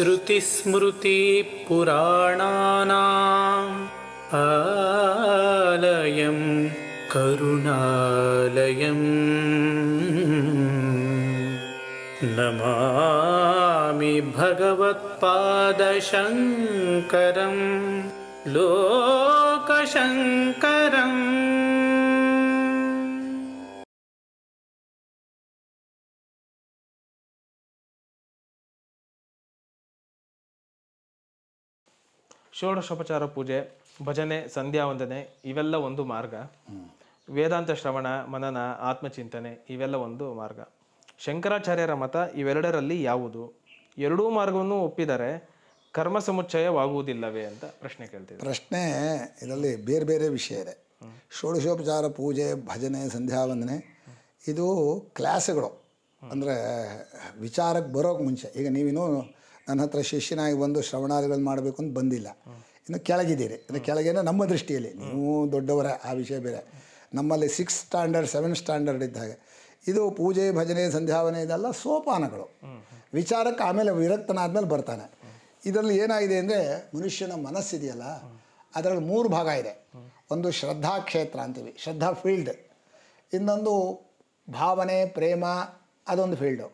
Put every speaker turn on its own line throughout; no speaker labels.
श्रुतिस्मृतिपुराणानाम् आलयं करुणालयम् नमामि भगवत्पादशङ्करं लोकशङ्करम् ಷೋಡಶೋಪಚಾರ ಪೂಜೆ ಭಜನೆ ಸಂಧ್ಯಾ ವಂದನೆ ಇವೆಲ್ಲ ಒಂದು ಮಾರ್ಗ ವೇದಾಂತ ಶ್ರವಣ ಮನನ ಆತ್ಮಚಿಂತನೆ ಇವೆಲ್ಲ ಒಂದು ಮಾರ್ಗ ಶಂಕರಾಚಾರ್ಯರ ಮತ ಇವೆರಡರಲ್ಲಿ ಯಾವುದು ಎರಡೂ ಮಾರ್ಗವನ್ನು ಒಪ್ಪಿದರೆ ಕರ್ಮ ಸಮುಚ್ಚಯವಾಗುವುದಿಲ್ಲವೇ ಅಂತ ಪ್ರಶ್ನೆ ಕೇಳ್ತೀವಿ ಪ್ರಶ್ನೆ ಇದರಲ್ಲಿ ಬೇರೆ ಬೇರೆ ವಿಷಯ ಇದೆ ಷೋಡಶೋಪಚಾರ ಪೂಜೆ ಭಜನೆ ಸಂಧ್ಯಾ ವಂದನೆ ಇದು ಕ್ಲಾಸ್ಗಳು ಅಂದರೆ ವಿಚಾರಕ್ಕೆ ಬರೋಕ್ಕೆ ಮುಂಚೆ ಈಗ ನೀವೇನು ನನ್ನ ಹತ್ರ ಶಿಷ್ಯನಾಗಿ ಬಂದು ಶ್ರವಣಾದಿಗಳನ್ನು ಮಾಡಬೇಕು ಅಂತ ಬಂದಿಲ್ಲ ಇನ್ನು ಕೆಳಗಿದ್ದೀರಿ ಇನ್ನು ಕೆಳಗೇನೆ ನಮ್ಮ ದೃಷ್ಟಿಯಲ್ಲಿ ನೀವು ದೊಡ್ಡವರ ಆ ವಿಷಯ ಬೇರೆ ನಮ್ಮಲ್ಲಿ ಸಿಕ್ಸ್ ಸ್ಟ್ಯಾಂಡರ್ಡ್ ಸೆವೆನ್ ಸ್ಟ್ಯಾಂಡರ್ಡ್ ಇದ್ದ ಇದು ಪೂಜೆ ಭಜನೆ ಸಂಧ್ಯಾವನೆ ಇದೆಲ್ಲ ಸೋಪಾನಗಳು ವಿಚಾರಕ್ಕೆ ಆಮೇಲೆ ವಿರಕ್ತನಾದ್ಮೇಲೆ ಬರ್ತಾನೆ ಇದರಲ್ಲಿ ಏನಾಗಿದೆ ಅಂದರೆ ಮನುಷ್ಯನ ಮನಸ್ಸಿದೆಯಲ್ಲ ಅದರಲ್ಲಿ ಮೂರು ಭಾಗ ಇದೆ ಒಂದು ಶ್ರದ್ಧಾ ಕ್ಷೇತ್ರ ಅಂತೀವಿ ಶ್ರದ್ಧಾ ಫೀಲ್ಡ್ ಇನ್ನೊಂದು ಭಾವನೆ ಪ್ರೇಮ ಅದೊಂದು ಫೀಲ್ಡು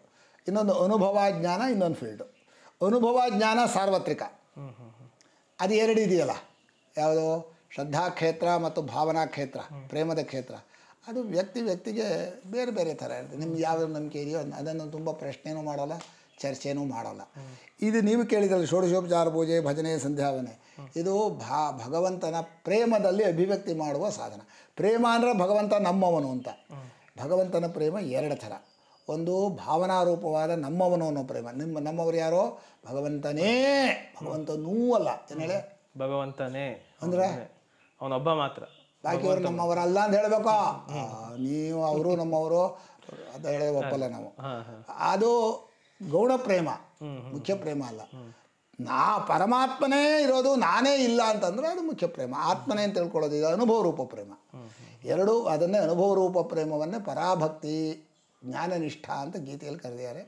ಇನ್ನೊಂದು ಅನುಭವ ಜ್ಞಾನ ಇನ್ನೊಂದು ಫೀಲ್ಡು ಅನುಭವ ಜ್ಞಾನ ಸಾರ್ವತ್ರಿಕ ಅದು ಎರಡು ಇದೆಯಲ್ಲ ಯಾವುದು ಶ್ರದ್ಧಾ ಕ್ಷೇತ್ರ ಮತ್ತು ಭಾವನಾ ಕ್ಷೇತ್ರ ಪ್ರೇಮದ ಕ್ಷೇತ್ರ ಅದು ವ್ಯಕ್ತಿ ವ್ಯಕ್ತಿಗೆ ಬೇರೆ ಬೇರೆ ಥರ ಇರ್ತದೆ ನಿಮ್ಗೆ ಯಾವ ನಂಬಿಕೆ ಇದೆಯೋ ಅದನ್ನು ತುಂಬ ಪ್ರಶ್ನೆಯೂ ಮಾಡಲ್ಲ ಚರ್ಚೆನೂ ಮಾಡಲ್ಲ ಇದು ನೀವು ಕೇಳಿದ್ರಲ್ಲಿ ಷೋಡಶೋಪಚಾರ ಪೂಜೆ ಭಜನೆ ಸಂಧ್ಯಾವನೆ ಇದು ಭಾ ಭಗವಂತನ ಪ್ರೇಮದಲ್ಲಿ ಅಭಿವ್ಯಕ್ತಿ ಮಾಡುವ ಸಾಧನ ಪ್ರೇಮ ಅಂದರೆ ಭಗವಂತ ನಮ್ಮವನು ಅಂತ ಭಗವಂತನ ಪ್ರೇಮ ಎರಡು ಥರ ಒಂದು ಭಾವನಾರೂಪವಾದ ನಮ್ಮವನು ಅನ್ನೋ ಪ್ರೇಮ ನಿಮ್ಮ ನಮ್ಮವರು ಯಾರೋ ಭಗವಂತನೇ ಭಗವಂತನೂ ಅಲ್ಲ ಹೇಳಿ ಭಗವಂತನೇ ಅಂದ್ರೆ ಅವನೊಬ್ಬ ಮಾತ್ರ ಬಾಕಿಯವರು ನಮ್ಮವರಲ್ಲ ಅಂತ ಹೇಳಬೇಕು ನೀವು ಅವರು ನಮ್ಮವರು ಅಂತ ಹೇಳಿ ಒಪ್ಪಲ್ಲ ನಾವು ಅದು ಗೌಣ ಪ್ರೇಮ ಮುಖ್ಯ ಪ್ರೇಮ ಅಲ್ಲ ನಾ ಪರಮಾತ್ಮನೇ ಇರೋದು ನಾನೇ ಇಲ್ಲ ಅಂತಂದ್ರೆ ಅದು ಮುಖ್ಯ ಪ್ರೇಮ ಆತ್ಮನೇ ಅಂತ ತಿಳ್ಕೊಳ್ಳೋದು ಇದು ಅನುಭವ ರೂಪ ಪ್ರೇಮ ಎರಡು ಅದನ್ನೇ ಅನುಭವ ರೂಪ ಪ್ರೇಮವನ್ನೇ ಪರಾಭಕ್ತಿ ಜ್ಞಾನನಿಷ್ಠ ಅಂತ ಗೀತೆಯಲ್ಲಿ ಕರೆದಿದ್ದಾರೆ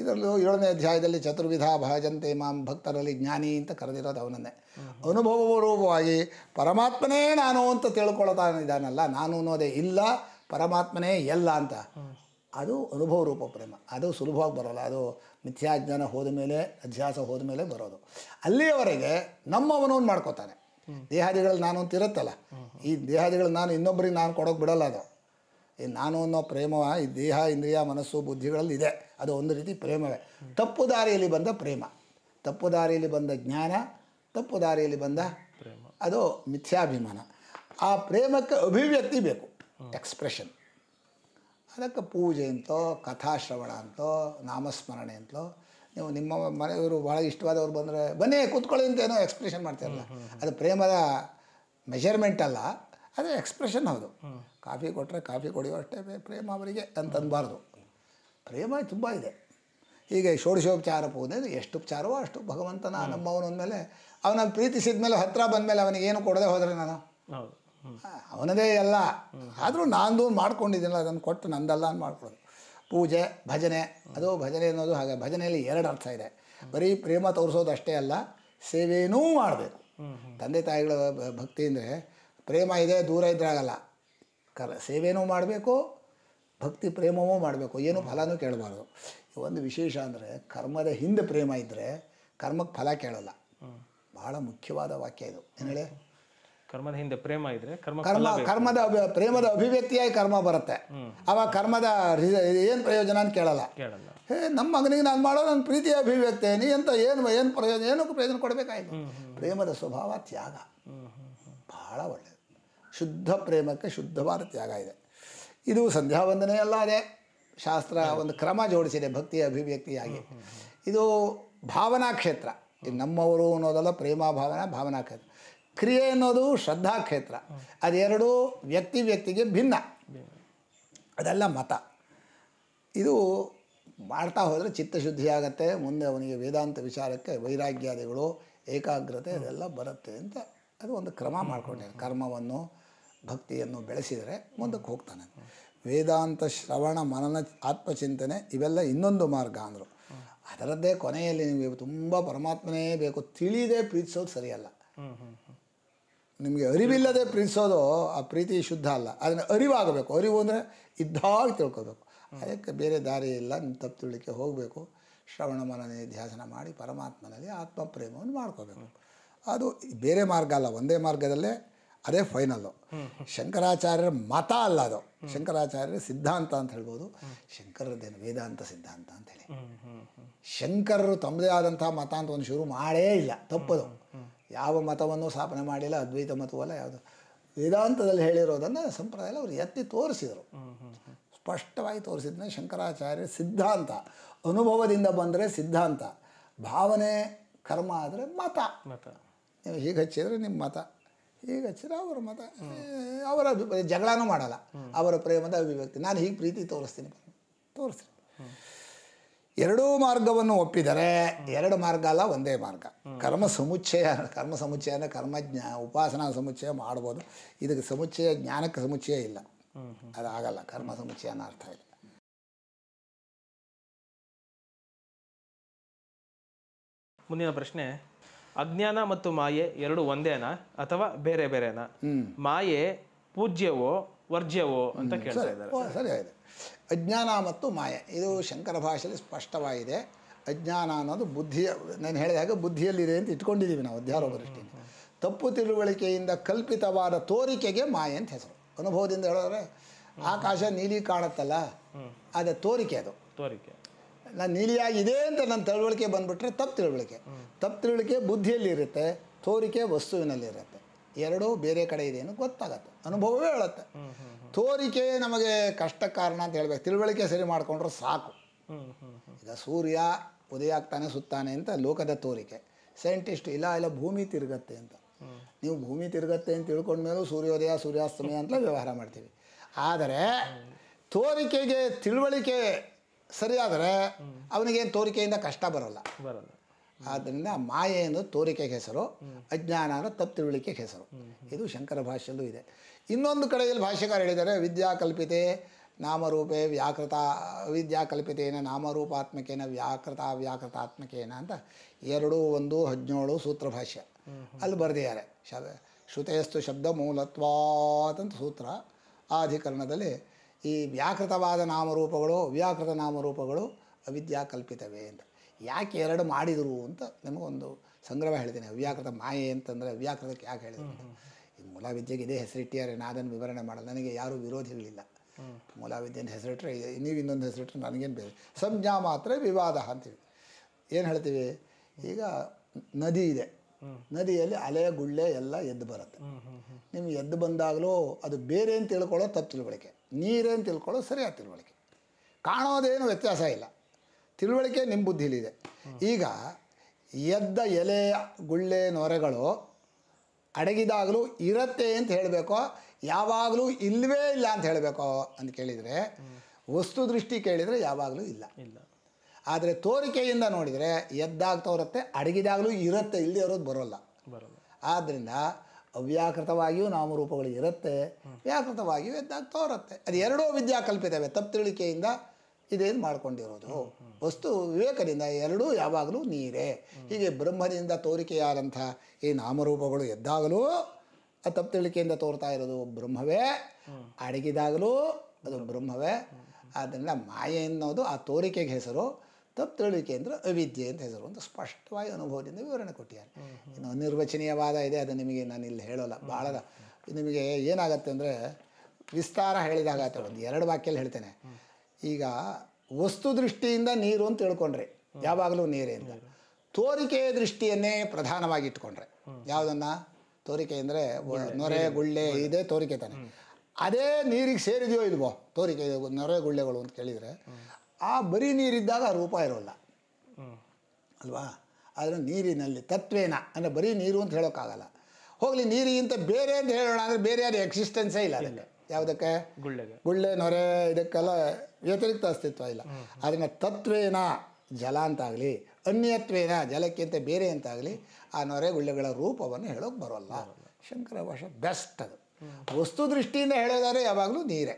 ಇದರಲ್ಲೂ ಏಳನೇ ಅಧ್ಯಾಯದಲ್ಲಿ ಚತುರ್ವಿಧ ಭಜಂತೆ ಮಾಂ ಭಕ್ತರಲ್ಲಿ ಜ್ಞಾನಿ ಅಂತ ಕರೆದಿರೋದು ಅವನನ್ನೇ ಅನುಭವ ರೂಪವಾಗಿ ಪರಮಾತ್ಮನೇ ನಾನು ಅಂತ ತಿಳ್ಕೊಳ್ತಾ ಇದ್ದಾನಲ್ಲ ನಾನು ಅನ್ನೋದೇ ಇಲ್ಲ ಪರಮಾತ್ಮನೇ ಎಲ್ಲ ಅಂತ ಅದು ಅನುಭವ ರೂಪ ಪ್ರೇಮ ಅದು ಸುಲಭವಾಗಿ ಬರೋಲ್ಲ ಅದು ಮಿಥ್ಯಾಜ್ಞಾನ ಹೋದ ಮೇಲೆ ಅಧ್ಯಾಸ ಹೋದ ಮೇಲೆ ಬರೋದು ಅಲ್ಲಿಯವರೆಗೆ ನಮ್ಮವನು ಮಾಡ್ಕೋತಾನೆ ದೇಹಾದಿಗಳಲ್ಲಿ ನಾನು ಅಂತ ಇರುತ್ತಲ್ಲ ಈ ದೇಹಾದಿಗಳು ನಾನು ಇನ್ನೊಬ್ಬರಿಗೆ ನಾನು ಕೊಡೋಕೆ ಬಿಡಲ್ಲ ಅದು ನಾನು ಅನ್ನೋ ಪ್ರೇಮವ ಈ ದೇಹ ಇಂದ್ರಿಯ ಮನಸ್ಸು ಬುದ್ಧಿಗಳಲ್ಲಿ ಇದೆ ಅದು ಒಂದು ರೀತಿ ಪ್ರೇಮವೇ ತಪ್ಪು ದಾರಿಯಲ್ಲಿ ಬಂದ ಪ್ರೇಮ ತಪ್ಪು ದಾರಿಯಲ್ಲಿ ಬಂದ ಜ್ಞಾನ ತಪ್ಪು ದಾರಿಯಲ್ಲಿ ಬಂದ ಪ್ರೇಮ ಅದು ಮಿಥ್ಯಾಭಿಮಾನ ಆ ಪ್ರೇಮಕ್ಕೆ ಅಭಿವ್ಯಕ್ತಿ ಬೇಕು ಎಕ್ಸ್ಪ್ರೆಷನ್ ಅದಕ್ಕೆ ಪೂಜೆ ಅಂತೋ ಕಥಾಶ್ರವಣ ಅಂತೋ ನಾಮಸ್ಮರಣೆ ಅಂತೋ ನೀವು ನಿಮ್ಮ ಮನೆಯವರು ಭಾಳ ಇಷ್ಟವಾದವ್ರು ಬಂದರೆ ಬನ್ನಿ ಕೂತ್ಕೊಳ್ಳಿ ಅಂತ ಏನೋ ಎಕ್ಸ್ಪ್ರೆಷನ್ ಮಾಡ್ತಾರಲ್ಲ ಅದು ಪ್ರೇಮದ ಮೆಜರ್ಮೆಂಟ್ ಅಲ್ಲ ಅದೇ ಎಕ್ಸ್ಪ್ರೆಷನ್ ಹೌದು ಕಾಫಿ ಕೊಟ್ಟರೆ ಕಾಫಿ ಕೊಡಿಯೋ ಅಷ್ಟೇ ಪ್ರೇಮ ಅವರಿಗೆ ಅಂತನ್ಬಾರ್ದು ಪ್ರೇಮ ತುಂಬ ಇದೆ ಹೀಗೆ ಷೋಡಶೋಪಚಾರ ಪೂಜೆ ಎಷ್ಟು ಉಪಚಾರವೋ ಅಷ್ಟು ಭಗವಂತನ ನಮ್ಮವನು ಅಂದಮೇಲೆ ಅವನನ್ನು ಪ್ರೀತಿಸಿದ ಮೇಲೆ ಹತ್ತಿರ ಬಂದಮೇಲೆ ಅವನಿಗೇನು ಏನು ಕೊಡದೆ ಹೋದರೆ ನಾನು ಅವನದೇ ಎಲ್ಲ ಆದರೂ ನಾನು ಮಾಡ್ಕೊಂಡಿದ್ದೀನಲ್ಲ ಅದನ್ನು ಕೊಟ್ಟು ನಂದಲ್ಲ ಅಂತ ಪೂಜೆ ಭಜನೆ ಅದು ಭಜನೆ ಅನ್ನೋದು ಹಾಗೆ ಭಜನೆಯಲ್ಲಿ ಎರಡು ಅರ್ಥ ಇದೆ ಬರೀ ಪ್ರೇಮ ತೋರಿಸೋದು ಅಷ್ಟೇ ಅಲ್ಲ ಸೇವೆಯೂ ಮಾಡಬೇಕು ತಂದೆ ತಾಯಿಗಳ ಭಕ್ತಿ ಅಂದರೆ ಪ್ರೇಮ ಇದೆ ದೂರ ಇದ್ರೆ ಆಗಲ್ಲ ಕರ ಸೇವೆನೂ ಮಾಡಬೇಕು ಭಕ್ತಿ ಪ್ರೇಮವೂ ಮಾಡಬೇಕು ಏನು ಫಲನೂ ಕೇಳಬಾರ್ದು ಒಂದು ವಿಶೇಷ ಅಂದರೆ ಕರ್ಮದ ಹಿಂದೆ ಪ್ರೇಮ ಇದ್ದರೆ ಕರ್ಮಕ್ಕೆ ಫಲ ಕೇಳಲ್ಲ ಬಹಳ ಮುಖ್ಯವಾದ ವಾಕ್ಯ ಇದು ಏನು ಹೇಳಿ ಕರ್ಮದ ಹಿಂದೆ ಪ್ರೇಮ ಇದ್ರೆ ಕರ್ಮ ಕರ್ಮ ಕರ್ಮದ ಪ್ರೇಮದ ಅಭಿವ್ಯಕ್ತಿಯಾಗಿ ಕರ್ಮ ಬರುತ್ತೆ ಅವ ಕರ್ಮದ ಏನು ಪ್ರಯೋಜನ ಅಂತ ಕೇಳಲ್ಲ ಹೇ ನಮ್ಮ ಮಗನಿಗೆ ನಾನು ಮಾಡೋ ನನ್ನ ಪ್ರೀತಿಯ ಅಭಿವ್ಯಕ್ತಿ ನೀ ಎಂತ ಏನು ಏನು ಪ್ರಯೋಜನ ಏನಕ್ಕೂ ಪ್ರಯೋಜನ ಕೊಡಬೇಕಾಯ್ತು ಪ್ರೇಮದ ಸ್ವಭಾವ ತ್ಯಾಗ ಬಹಳ ಒಳ್ಳೆಯದು ಶುದ್ಧ ಪ್ರೇಮಕ್ಕೆ ಶುದ್ಧವಾದ ತ್ಯಾಗ ಇದೆ ಇದು ಸಂಧ್ಯಾ ವಂದನೆ ಅಲ್ಲ ಅದೇ ಶಾಸ್ತ್ರ ಒಂದು ಕ್ರಮ ಜೋಡಿಸಿದೆ ಭಕ್ತಿಯ ಅಭಿವ್ಯಕ್ತಿಯಾಗಿ ಇದು ಭಾವನಾ ಕ್ಷೇತ್ರ ಇದು ನಮ್ಮವರು ಅನ್ನೋದಲ್ಲ ಪ್ರೇಮ ಭಾವನಾ ಭಾವನಾ ಕ್ಷೇತ್ರ ಕ್ರಿಯೆ ಅನ್ನೋದು ಶ್ರದ್ಧಾ ಕ್ಷೇತ್ರ ಅದೆರಡು ವ್ಯಕ್ತಿ ವ್ಯಕ್ತಿಗೆ ಭಿನ್ನ ಅದೆಲ್ಲ ಮತ ಇದು ಮಾಡ್ತಾ ಹೋದರೆ ಚಿತ್ತಶುದ್ಧಿ ಆಗುತ್ತೆ ಮುಂದೆ ಅವನಿಗೆ ವೇದಾಂತ ವಿಚಾರಕ್ಕೆ ವೈರಾಗ್ಯಾದಿಗಳು ಏಕಾಗ್ರತೆ ಅದೆಲ್ಲ ಬರುತ್ತೆ ಅಂತ ಅದು ಒಂದು ಕ್ರಮ ಮಾಡ್ಕೊಂಡಿದ್ದಾರೆ ಕರ್ಮವನ್ನು ಭಕ್ತಿಯನ್ನು ಬೆಳೆಸಿದರೆ ಮುಂದಕ್ಕೆ ಹೋಗ್ತಾನೆ ವೇದಾಂತ ಶ್ರವಣ ಮನನ ಆತ್ಮಚಿಂತನೆ ಇವೆಲ್ಲ ಇನ್ನೊಂದು ಮಾರ್ಗ ಅಂದರು ಅದರದ್ದೇ ಕೊನೆಯಲ್ಲಿ ನಿಮಗೆ ತುಂಬ ಪರಮಾತ್ಮನೇ ಬೇಕು ತಿಳಿದೇ ಪ್ರೀತಿಸೋದು ಸರಿಯಲ್ಲ ನಿಮಗೆ ಅರಿವಿಲ್ಲದೆ ಪ್ರೀತಿಸೋದು ಆ ಪ್ರೀತಿ ಶುದ್ಧ ಅಲ್ಲ ಅದನ್ನು ಅರಿವಾಗಬೇಕು ಅರಿವು ಅಂದರೆ ಇದ್ದಾಗಿ ತಿಳ್ಕೋಬೇಕು ಅದಕ್ಕೆ ಬೇರೆ ದಾರಿ ಇಲ್ಲ ತಪ್ಪು ತಿಳಿಕೆ ಹೋಗಬೇಕು ಶ್ರವಣ ಮನನೇ ಧ್ಯಾಸನ ಮಾಡಿ ಪರಮಾತ್ಮನಲ್ಲಿ ಆತ್ಮ ಪ್ರೇಮವನ್ನು ಮಾಡ್ಕೋಬೇಕು ಅದು ಬೇರೆ ಮಾರ್ಗ ಅಲ್ಲ ಒಂದೇ ಮಾರ್ಗದಲ್ಲೇ ಅದೇ ಫೈನಲ್ಲು ಶಂಕರಾಚಾರ್ಯರ ಮತ ಅಲ್ಲ ಅದು ಶಂಕರಾಚಾರ್ಯರ ಸಿದ್ಧಾಂತ ಅಂತ ಹೇಳ್ಬೋದು ಶಂಕರದ್ದೇನು ವೇದಾಂತ ಸಿದ್ಧಾಂತ ಹೇಳಿ ಶಂಕರರು ತಮ್ಮದೇ ಆದಂತಹ ಮತ ಅಂತ ಒಂದು ಶುರು ಮಾಡೇ ಇಲ್ಲ ತಪ್ಪದು ಯಾವ ಮತವನ್ನು ಸ್ಥಾಪನೆ ಮಾಡಿಲ್ಲ ಅದ್ವೈತ ಮತವಲ್ಲ ಯಾವುದು ವೇದಾಂತದಲ್ಲಿ ಹೇಳಿರೋದನ್ನು ಸಂಪ್ರದಾಯದಲ್ಲಿ ಅವರು ಎತ್ತಿ ತೋರಿಸಿದರು ಸ್ಪಷ್ಟವಾಗಿ ತೋರಿಸಿದ್ನೇ ಶಂಕರಾಚಾರ್ಯ ಸಿದ್ಧಾಂತ ಅನುಭವದಿಂದ ಬಂದರೆ ಸಿದ್ಧಾಂತ ಭಾವನೆ ಕರ್ಮ ಆದರೆ ಮತ ಮತ ನೀವು ಹೀಗೆ ಹಚ್ಚಿದರೆ ನಿಮ್ಮ ಮತ ಈಗ ಅವರ ಮತ ಅವರ ಅಭಿಪ್ರಾಯ ಜಗಳನೂ ಮಾಡಲ್ಲ ಅವರ ಪ್ರೇಮದ ಅಭಿವ್ಯಕ್ತಿ ನಾನು ಹೀಗೆ ಪ್ರೀತಿ ತೋರಿಸ್ತೀನಿ ತೋರಿಸ್ತೀನಿ ಎರಡೂ ಮಾರ್ಗವನ್ನು ಒಪ್ಪಿದರೆ ಎರಡು ಮಾರ್ಗ ಅಲ್ಲ ಒಂದೇ ಮಾರ್ಗ ಕರ್ಮ ಸಮುಚ್ಚಯ ಕರ್ಮ ಸಮುಚ್ಚಯ ಅಂದರೆ ಕರ್ಮಜ್ಞ ಉಪಾಸನಾ ಸಮುಚ್ಚಯ ಮಾಡ್ಬೋದು ಇದಕ್ಕೆ ಸಮುಚ್ಚಯ ಜ್ಞಾನಕ್ಕೆ ಸಮುಚ್ಚಯ ಇಲ್ಲ ಅದಾಗಲ್ಲ ಕರ್ಮ ಸಮುಚ್ಚಯ ಅನ್ನೋ ಅರ್ಥ ಇಲ್ಲ ಮುಂದಿನ ಪ್ರಶ್ನೆ ಅಜ್ಞಾನ ಮತ್ತು ಮಾಯೆ ಎರಡು ಒಂದೇನಾ ಅಥವಾ ಬೇರೆ ಬೇರೆನಾ ಮಾಯೆ ಪೂಜ್ಯವೋ ವರ್ಜ್ಯವೋ ಅಂತ ಕೇಳ್ತಾ ಇದ್ದಾರೆ ಸರಿ ಅಜ್ಞಾನ ಮತ್ತು ಮಾಯೆ ಇದು ಶಂಕರ ಭಾಷೆಯಲ್ಲಿ ಸ್ಪಷ್ಟವಾಗಿದೆ ಅಜ್ಞಾನ ಅನ್ನೋದು ಬುದ್ಧಿಯ ನಾನು ಹೇಳಿದ ಹಾಗೆ ಬುದ್ಧಿಯಲ್ಲಿದೆ ಅಂತ ಇಟ್ಕೊಂಡಿದ್ದೀವಿ ನಾವು ಅಧ್ಯಾರೋ ದೃಷ್ಟಿಯಿಂದ ತಪ್ಪು ತಿಳುವಳಿಕೆಯಿಂದ ಕಲ್ಪಿತವಾದ ತೋರಿಕೆಗೆ ಮಾಯೆ ಅಂತ ಹೆಸರು ಅನುಭವದಿಂದ ಹೇಳಿದ್ರೆ ಆಕಾಶ ನೀಲಿ ಕಾಣುತ್ತಲ್ಲ ಅದೇ ತೋರಿಕೆ ಅದು ತೋರಿಕೆ ನಾನು ನೀಲಿಯಾಗಿದೆ ಅಂತ ನನ್ನ ತಿಳುವಳಿಕೆ ಬಂದುಬಿಟ್ರೆ ತಪ್ಪು ತಿಳುವಳಿಕೆ ತಪ್ಪು ತಿಳುವಳಿಕೆ ಬುದ್ಧಿಯಲ್ಲಿರುತ್ತೆ ತೋರಿಕೆ ವಸ್ತುವಿನಲ್ಲಿರುತ್ತೆ ಎರಡೂ ಬೇರೆ ಕಡೆ ಇದೆ ಅನ್ನೋ ಗೊತ್ತಾಗತ್ತೆ ಅನುಭವವೇ ಹೇಳುತ್ತೆ ತೋರಿಕೆ ನಮಗೆ ಕಷ್ಟ ಕಾರಣ ಅಂತ ಹೇಳ್ಬೇಕು ತಿಳುವಳಿಕೆ ಸರಿ ಮಾಡಿಕೊಂಡ್ರೆ ಸಾಕು ಈಗ ಸೂರ್ಯ ಉದಯ ಆಗ್ತಾನೆ ಸುತ್ತಾನೆ ಅಂತ ಲೋಕದ ತೋರಿಕೆ ಸೈಂಟಿಸ್ಟ್ ಇಲ್ಲ ಇಲ್ಲ ಭೂಮಿ ತಿರುಗತ್ತೆ ಅಂತ ನೀವು ಭೂಮಿ ತಿರುಗತ್ತೆ ಅಂತ ತಿಳ್ಕೊಂಡ್ಮೇಲೂ ಸೂರ್ಯೋದಯ ಸೂರ್ಯಾಸ್ತಮಯ ಅಂತ ವ್ಯವಹಾರ ಮಾಡ್ತೀವಿ ಆದರೆ ತೋರಿಕೆಗೆ ತಿಳುವಳಿಕೆ ಸರಿಯಾದರೆ ಅವನಿಗೇನು ತೋರಿಕೆಯಿಂದ ಕಷ್ಟ ಬರೋಲ್ಲ ಬರಲ್ಲ ಆದ್ದರಿಂದ ಮಾಯೆ ಅನ್ನೋದು ತೋರಿಕೆಗೆ ಹೆಸರು ಅಜ್ಞಾನ ಅನ್ನೋ ತಪ್ಪು ಹೆಸರು ಇದು ಶಂಕರ ಭಾಷೆಯಲ್ಲೂ ಇದೆ ಇನ್ನೊಂದು ಕಡೆಯಲ್ಲಿ ಭಾಷೆಗಾರ ಹೇಳಿದ್ದಾರೆ ವಿದ್ಯಾಕಲ್ಪಿತೆ ನಾಮರೂಪೇ ವ್ಯಾಕೃತ ವಿದ್ಯಾಕಲ್ಪಿತೇನ ನಾಮರೂಪಾತ್ಮಕೇನ ವ್ಯಾಕೃತ ವ್ಯಾಕೃತಾತ್ಮಕೇನ ಅಂತ ಎರಡು ಒಂದು ಹದಿನೇಳು ಸೂತ್ರ ಭಾಷೆ ಅಲ್ಲಿ ಬರೆದಿದ್ದಾರೆ ಶ್ರುತೆಯಸ್ತು ಶ್ರುತೇಸ್ತು ಶಬ್ದ ಮೂಲತ್ವಾತಂತ ಸೂತ್ರ ಆ ಈ ವ್ಯಾಕೃತವಾದ ನಾಮರೂಪಗಳು ಅವ್ಯಾಕೃತ ನಾಮರೂಪಗಳು ಅವಿದ್ಯಾ ಕಲ್ಪಿತವೇ ಅಂತ ಯಾಕೆ ಎರಡು ಮಾಡಿದರು ಅಂತ ನಿಮಗೊಂದು ಸಂಗ್ರಹ ಹೇಳ್ತೀನಿ ಅವ್ಯಾಕೃತ ಮಾಯೆ ಅಂತಂದರೆ ಅವ್ಯಾಕೃತಕ್ಕೆ ಯಾಕೆ ಹೇಳಿದ್ರು ಈ ಮೂಲಾವಿದ್ಯೆಗೆ ಇದೇ ಇದೇ ಹೆಸರಿಟ್ಟಿದ್ದಾರೆ ನಾನು ವಿವರಣೆ ಮಾಡಲ್ಲ ನನಗೆ ಯಾರೂ ವಿರೋಧಿಗಳಿಲ್ಲ ಮೂಲ ಹೆಸರಿಟ್ಟರೆ ನೀವು ಇನ್ನೊಂದು ಹೆಸರಿಟ್ಟರೆ ನನಗೇನು ಬೇರೆ ಸಂಜ್ಞಾ ಮಾತ್ರ ವಿವಾದ ಅಂತೀವಿ ಏನು ಹೇಳ್ತೀವಿ ಈಗ ನದಿ ಇದೆ ನದಿಯಲ್ಲಿ ಅಲೆ ಗುಳ್ಳೆ ಎಲ್ಲ ಎದ್ದು ಬರುತ್ತೆ ನಿಮ್ಗೆ ಎದ್ದು ಬಂದಾಗಲೂ ಅದು ಬೇರೆ ಅಂತ ತಿಳ್ಕೊಳ್ಳೋ ತಪ್ಪು ತಿಳುವಳಿಕೆ ನೀರೇನು ತಿಳ್ಕೊಳ್ಳೋದು ಸರಿಯಾದ ತಿಳುವಳಿಕೆ ಕಾಣೋದೇನು ವ್ಯತ್ಯಾಸ ಇಲ್ಲ ತಿಳುವಳಿಕೆ ನಿಮ್ಮ ಬುದ್ಧಿಲಿದೆ ಈಗ ಎದ್ದ ಎಲೆ ಗುಳ್ಳೆ ನೊರೆಗಳು ಅಡಗಿದಾಗಲೂ ಇರತ್ತೆ ಅಂತ ಹೇಳಬೇಕೋ ಯಾವಾಗಲೂ ಇಲ್ಲವೇ ಇಲ್ಲ ಅಂತ ಹೇಳಬೇಕೋ ಅಂತ ಕೇಳಿದರೆ ವಸ್ತು ದೃಷ್ಟಿ ಕೇಳಿದರೆ ಯಾವಾಗಲೂ ಇಲ್ಲ ಇಲ್ಲ ಆದರೆ ತೋರಿಕೆಯಿಂದ ನೋಡಿದರೆ ಎದ್ದಾಗ ತೋರುತ್ತೆ ಅಡಗಿದಾಗಲೂ ಇರುತ್ತೆ ಇಲ್ಲಿ ಇರೋದು ಬರೋಲ್ಲ ಬರೋಲ್ಲ ಆದ್ದರಿಂದ ಅವ್ಯಾಕೃತವಾಗಿಯೂ ನಾಮರೂಪಗಳು ಇರುತ್ತೆ ವ್ಯಾಕೃತವಾಗಿಯೂ ಎದ್ದಾಗ ತೋರುತ್ತೆ ಅದು ಎರಡೂ ವಿದ್ಯಾ ಕಲ್ಪಿತವೆ ತಪ್ಪು ತಿಳಿಕೆಯಿಂದ ಇದೇನು ಮಾಡ್ಕೊಂಡಿರೋದು ವಸ್ತು ವಿವೇಕದಿಂದ ಎರಡೂ ಯಾವಾಗಲೂ ನೀರೇ ಹೀಗೆ ಬ್ರಹ್ಮದಿಂದ ತೋರಿಕೆಯಾದಂಥ ಈ ನಾಮರೂಪಗಳು ಎದ್ದಾಗಲೂ ಆ ತಪ್ಪು ತಿಳಿಕೆಯಿಂದ ತೋರ್ತಾ ಇರೋದು ಬ್ರಹ್ಮವೇ ಅಡಗಿದಾಗಲೂ ಅದು ಬ್ರಹ್ಮವೇ ಆದ್ದರಿಂದ ಮಾಯೆ ಅನ್ನೋದು ಆ ತೋರಿಕೆಗೆ ಹೆಸರು ತಪ್ಪು ತಿಳುವಿಕೆ ಅಂದರೆ ಅವಿದ್ಯೆ ಅಂತ ಹೆಸರು ಒಂದು ಸ್ಪಷ್ಟವಾಗಿ ಅನುಭವದಿಂದ ವಿವರಣೆ ಕೊಟ್ಟಿದ್ದಾರೆ ಇನ್ನು ನಿರ್ವಚನೀಯವಾದ ಇದೆ ಅದು ನಿಮಗೆ ನಾನು ಇಲ್ಲಿ ಹೇಳೋಲ್ಲ ಭಾಳ ನಿಮಗೆ ಏನಾಗತ್ತೆ ಅಂದರೆ ವಿಸ್ತಾರ ಹೇಳಿದಾಗತ್ತೆ ಒಂದು ಎರಡು ವಾಕ್ಯಲ್ಲಿ ಹೇಳ್ತೇನೆ ಈಗ ವಸ್ತು ದೃಷ್ಟಿಯಿಂದ ನೀರು ಅಂತ ತಿಳ್ಕೊಂಡ್ರೆ ಯಾವಾಗಲೂ ನೀರೇ ಅಂತ ತೋರಿಕೆ ದೃಷ್ಟಿಯನ್ನೇ ಪ್ರಧಾನವಾಗಿ ಇಟ್ಕೊಂಡ್ರೆ ಯಾವುದನ್ನ ತೋರಿಕೆ ಅಂದರೆ ನೊರೆ ಗುಳ್ಳೆ ಇದೇ ತೋರಿಕೆ ತಾನೆ ಅದೇ ನೀರಿಗೆ ಸೇರಿದೆಯೋ ಇಲ್ವೋ ತೋರಿಕೆ ನೊರೆ ಗುಳ್ಳೆಗಳು ಅಂತ ಕೇಳಿದರೆ ಆ ಬರೀ ನೀರಿದ್ದಾಗ ಆ ರೂಪ ಇರೋಲ್ಲ ಅಲ್ವಾ ಆದರೆ ನೀರಿನಲ್ಲಿ ತತ್ವೇನ ಅಂದರೆ ಬರೀ ನೀರು ಅಂತ ಹೇಳೋಕ್ಕಾಗಲ್ಲ ಹೋಗಲಿ ನೀರಿಗಿಂತ ಬೇರೆ ಅಂತ ಹೇಳೋಣ ಅಂದರೆ ಬೇರೆ ಯಾರು ಎಕ್ಸಿಸ್ಟೆನ್ಸೇ ಇಲ್ಲ ಅದಕ್ಕೆ ಯಾವುದಕ್ಕೆ ಗುಳ್ಳೆ ನೊರೆ ಇದಕ್ಕೆಲ್ಲ ವ್ಯತಿರಿಕ್ತ ಅಸ್ತಿತ್ವ ಇಲ್ಲ ಅದನ್ನು ತತ್ವೇನ ಜಲ ಅಂತಾಗಲಿ ಅನ್ಯತ್ವೇನ ಜಲಕ್ಕಿಂತ ಬೇರೆ ಅಂತಾಗಲಿ ಆ ನೊರೆ ಗುಳ್ಳೆಗಳ ರೂಪವನ್ನು ಹೇಳೋಕೆ ಬರೋಲ್ಲ ಶಂಕರ ಭಾಷೆ ಬೆಸ್ಟ್ ಅದು ವಸ್ತು ದೃಷ್ಟಿಯಿಂದ ಹೇಳೋದಾದ್ರೆ ಯಾವಾಗಲೂ ನೀರೇ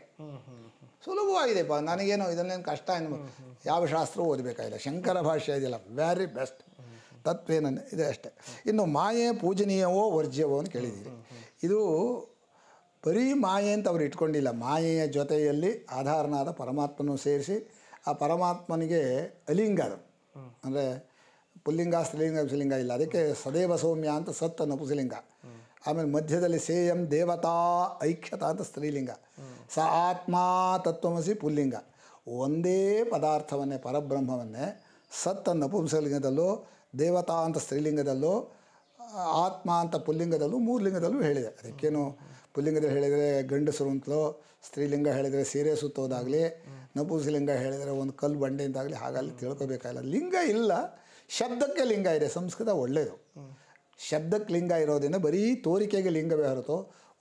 ಸುಲಭವಾಗಿದೆಪ್ಪ ನನಗೇನು ಇದನ್ನೇನು ಕಷ್ಟ ಏನು ಯಾವ ಶಾಸ್ತ್ರ ಓದಬೇಕಾಗಿಲ್ಲ ಶಂಕರ ಭಾಷೆ ಇದೆಯಲ್ಲ ವೆರಿ ಬೆಸ್ಟ್ ತತ್ವೇನ ಇದೆ ಅಷ್ಟೆ ಇನ್ನು ಮಾಯೆ ಪೂಜನೀಯವೋ ವರ್ಜ್ಯವೋ ಅಂತ ಕೇಳಿದ್ದೀವಿ ಇದು ಬರೀ ಮಾಯೆ ಅಂತ ಅವರು ಇಟ್ಕೊಂಡಿಲ್ಲ ಮಾಯೆಯ ಜೊತೆಯಲ್ಲಿ ಆಧಾರನಾದ ಪರಮಾತ್ಮನೂ ಸೇರಿಸಿ ಆ ಪರಮಾತ್ಮನಿಗೆ ಅಲಿಂಗ ಅದು ಅಂದರೆ ಪುಲ್ಲಿಂಗ ಸ್ತ್ರೀಲಿಂಗ ಪುಸಲಿಂಗ ಇಲ್ಲ ಅದಕ್ಕೆ ಸದೇವ ಸೌಮ್ಯ ಅಂತ ಸತ್ ಪುಸಲಿಂಗ ಆಮೇಲೆ ಮಧ್ಯದಲ್ಲಿ ಸೇಯಂ ದೇವತಾ ಐಕ್ಯತಾ ಅಂತ ಸ್ತ್ರೀಲಿಂಗ ಸ ಆತ್ಮ ತತ್ವಮಸಿ ಪುಲ್ಲಿಂಗ ಒಂದೇ ಪದಾರ್ಥವನ್ನೇ ಪರಬ್ರಹ್ಮವನ್ನೇ ಸತ್ತ ಪುಂಸಲಿಂಗದಲ್ಲೂ ದೇವತಾ ಅಂತ ಸ್ತ್ರೀಲಿಂಗದಲ್ಲೂ ಆತ್ಮ ಅಂತ ಪುಲ್ಲಿಂಗದಲ್ಲೂ ಮೂರು ಲಿಂಗದಲ್ಲೂ ಹೇಳಿದೆ ಅದಕ್ಕೇನು ಪುಲ್ಲಿಂಗದಲ್ಲಿ ಹೇಳಿದರೆ ಗಂಡಸರು ಅಂತಲೋ ಸ್ತ್ರೀಲಿಂಗ ಹೇಳಿದರೆ ಸೀರೆ ಸುತ್ತೋದಾಗಲಿ ನಪುಂಸಲಿಂಗ ಹೇಳಿದರೆ ಒಂದು ಕಲ್ಲು ಬಂಡೆ ಅಂತಾಗಲಿ ಹಾಗಾಗಿ ತಿಳ್ಕೊಬೇಕಾಗಿಲ್ಲ ಲಿಂಗ ಇಲ್ಲ ಶಬ್ದಕ್ಕೆ ಲಿಂಗ ಇದೆ ಸಂಸ್ಕೃತ ಒಳ್ಳೆಯದು ಶಬ್ದಕ್ಕೆ ಲಿಂಗ ಇರೋದ್ರಿಂದ ಬರೀ ತೋರಿಕೆಗೆ ಲಿಂಗವೇ ಹೊರತು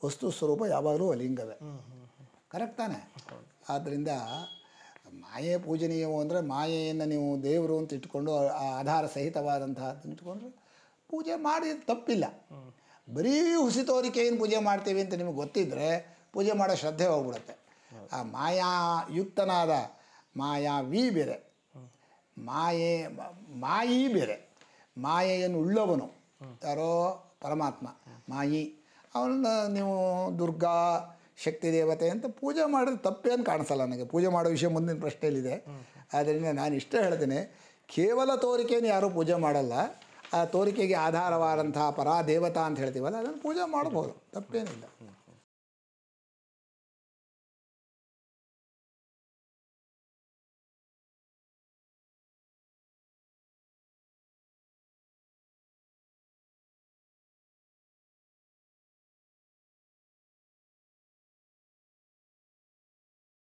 ವಸ್ತು ಸ್ವರೂಪ ಯಾವಾಗಲೂ ಅಲಿಂಗವೇ ಕರೆಕ್ಟ್ ತಾನೆ ಆದ್ದರಿಂದ ಮಾಯೆ ಪೂಜನೀಯವು ಅಂದರೆ ಮಾಯೆಯನ್ನು ನೀವು ದೇವರು ಅಂತ ಇಟ್ಕೊಂಡು ಆ ಆಧಾರ ಸಹಿತವಾದಂತಹ ಇಟ್ಕೊಂಡ್ರೆ ಪೂಜೆ ಮಾಡಿ ತಪ್ಪಿಲ್ಲ ಬರೀ ಹುಸಿ ತೋರಿಕೆಯನ್ನು ಏನು ಪೂಜೆ ಮಾಡ್ತೀವಿ ಅಂತ ನಿಮಗೆ ಗೊತ್ತಿದ್ದರೆ ಪೂಜೆ ಮಾಡೋ ಶ್ರದ್ಧೆ ಹೋಗ್ಬಿಡುತ್ತೆ ಆ ಮಾಯಾ ಯುಕ್ತನಾದ ಮಾಯಾವಿ ಬೇರೆ ಮಾಯೆ ಮಾಯಿ ಬೇರೆ ಮಾಯೆಯನ್ನು ಉಳ್ಳವನು ಯಾರೋ ಪರಮಾತ್ಮ ಮಾಯಿ ಅವನನ್ನು ನೀವು ದುರ್ಗಾ ಶಕ್ತಿ ದೇವತೆ ಅಂತ ಪೂಜೆ ಮಾಡೋದು ತಪ್ಪೇನು ಕಾಣಿಸಲ್ಲ ನನಗೆ ಪೂಜೆ ಮಾಡೋ ವಿಷಯ ಮುಂದಿನ ಪ್ರಶ್ನೆಯಲ್ಲಿದೆ ಆದ್ದರಿಂದ ನಾನು ಇಷ್ಟೇ ಹೇಳ್ತೀನಿ ಕೇವಲ ತೋರಿಕೆಯನ್ನು ಯಾರೂ ಪೂಜೆ ಮಾಡಲ್ಲ ಆ ತೋರಿಕೆಗೆ ಆಧಾರವಾದಂತಹ ಪರಾ ಅಂತ ಹೇಳ್ತೀವಲ್ಲ ಅದನ್ನು ಪೂಜೆ ಮಾಡ್ಬೋದು ತಪ್ಪೇನಿಲ್ಲ